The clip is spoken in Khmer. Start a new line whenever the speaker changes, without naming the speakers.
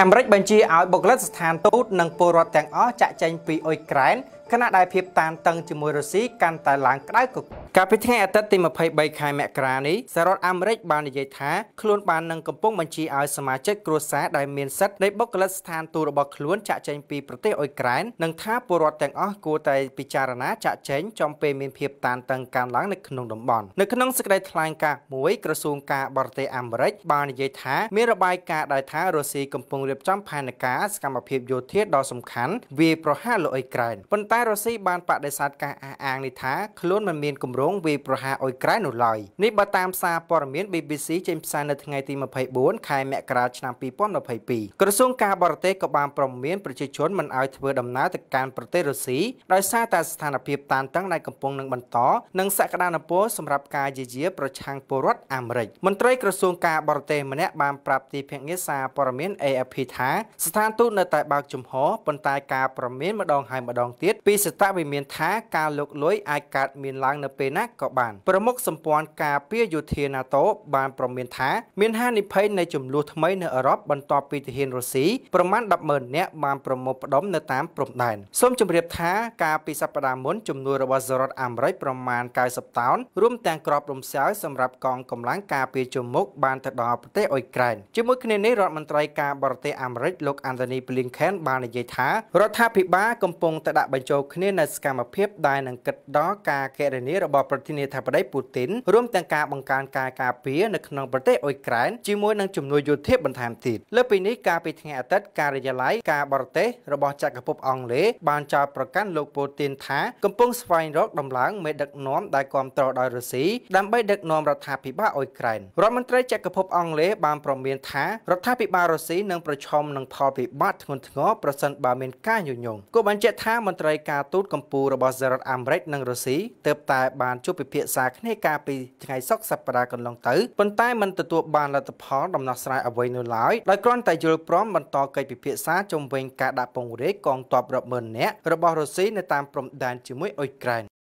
អាមេរិកបញ្ជាឲ្យបុគ្គលិកស្ថានទូតនិងពលរដ្ឋទាំងអស់ចាក់ចែងពីអ៊ុយក្រែនខណៈដែលភាពតានតឹងជាមួយរុស្ស៊ីកាន់តែឡើងក្តៅគគុកកាលពីថ្ងៃអាទិត្យទី23ខែមករានេះសាររដ្ឋអាមេរិកបាននិយាយថាខ្លួនបាននឹងកំពុងបញ្ជាឲ្យសមាជិកគ្រួសារដែលមានសិទ្ធិនៃបុគ្គលិកស្ថានទូតរបស់ខ្លួនចាក់ចែងពីប្រទេសអ៊ុយក្រែននិងថាពលរដ្ឋទាំងអស់គួរតែពិចារណាចាក់ចែងចំពេលមានភាពតានតឹងកើនឡើងនៅក្នុងតំបន់នៅក្នុងសេចក្តីថ្លែងការណ៍មួយក្រសួងការបរទេសអាមេរិកបាននិយាយថាមានរបាយការណ៍ដែលថារុស្ស៊ីកំពុងរៀបចំផែនការសកម្មភាពយោធាដ៏សំខាន់វាយប្រហារលុយអ៊ុយក្រែនប៉ុន្តែរុស្ស៊ីបានបដិសេធការអះអាងនេះថាខ្លួនមិនមានគម្រោងវាយប្រហារអ៊ុយក្រែននោះឡើយនេះបើតាមសារព័ត៌មាន BBC ចេញផ្សាយនៅថ្ងៃទី24ខែមករាឆ្នាំ2022ក្រសួងការបរទេសក៏បានប្រមានប្រជាជនមិនឲ្យធ្វើដំណើរទៅកាន់ប្រទេសរុស្ស៊ីដោយសារតែស្ថានភាពតានតឹងដែលកំពុងនឹងបន្តនិងសក្តានុពលសម្រាប់ការយាយាប្រឆាំងពលរដ្ឋអាមេរិកមន្ត្រីក្រសួងការបរទេសម្នាក់បានប្រាប់ទីភ្នាក់ងារសារព័ត៌មាន AFP យថាស្ថានទូតនៅតែបើកចំហប៉ុន្តែការប្រមានម្ដងហើយម្ដងទៀតពីសតវិមានថាការលុកលុយអាចកើតមានឡើងនៅពេលណាក៏បានប្រមុខសម្ព័ន្ធការពារយោធា NATO បានប្រមានថា មានហានិភ័យនៃចំនួនថ្មីនៅអឺរ៉ុបបន្ទាប់ពីទាហានរុស្ស៊ីប្រមាណ100,000នាក់បានប្រមូលផ្ដុំនៅតាមព្រំដែនសូមជម្រាបថាការពីសប្តាហ៍មុនចំនួនរបស់សហរដ្ឋអាមេរិកប្រមាណ90តោនរួមទាំងក្របរំសាយសម្រាប់កងកម្លាំងការពារជំមុខបានទៅដល់ប្រទេសអ៊ុយក្រែនជាមួយគ្នានេះរដ្ឋមន្ត្រីការបរទេសទេសអាមេរិកលោក Anthony Blinken បាននិយាយថារដ្ឋាភិបាលកំពុងតែដាក់បញ្ចូលគ្នានៅសកម្មភាពដែលនឹងគិតដល់ការកេរនីរបស់ប្រធានាធិបតីពូទីនរួមទាំងការបង្កើនការការពារនៅក្នុងប្រទេសអ៊ុយក្រែនជាមួយនឹងជំនួយយោធាបន្ថែមទៀតលើពីនេះកាលពីថ្ងៃអាទិត្យការិយាល័យការបរទេសរបស់ចក្រភពអង់គ្លេសបានចោទប្រកាន់លោកពូទីនថាកំពុងស្វែងរកដំឡើងមេដឹកនាំដែលគ្រប់គ្រងដោយរុស្ស៊ីដើម្បីដឹកនាំរដ្ឋាភិបាលអ៊ុយក្រែនរដ្ឋមន្ត្រីចក្រភព អង់គ្លេសបានប្រមានថារដ្ឋាភិបាលរុស្ស៊ីនឹងប្រឈមនឹងផលវិបាកធ្ងន់ធ្ងរប្រសិនបើមានការញុយញងគូបញ្ជាក់ថាមន្ត្រីការទូតកម្ពុជារបស់សហរដ្ឋអាមេរិកនិងរុស្ស៊ីទើបតែបានជួបពិភាក្សាគ្នាកាលពីថ្ងៃសុក្រសប្តាហ៍កន្លងទៅប៉ុន្តែមិនទទួលបានលទ្ធផលដំណោះស្រាយអ្វីនោះឡើយដោយគ្រាន់តែយល់ព្រមបន្តកិច្ចពិភាក្សាជុំវិញការដាក់ពង្រាយកងទ័ពរាប់ម៉ឺននាក់របស់រុស្ស៊ីនៅតាមព្រំដែនជាមួយអ៊ុយក្រែន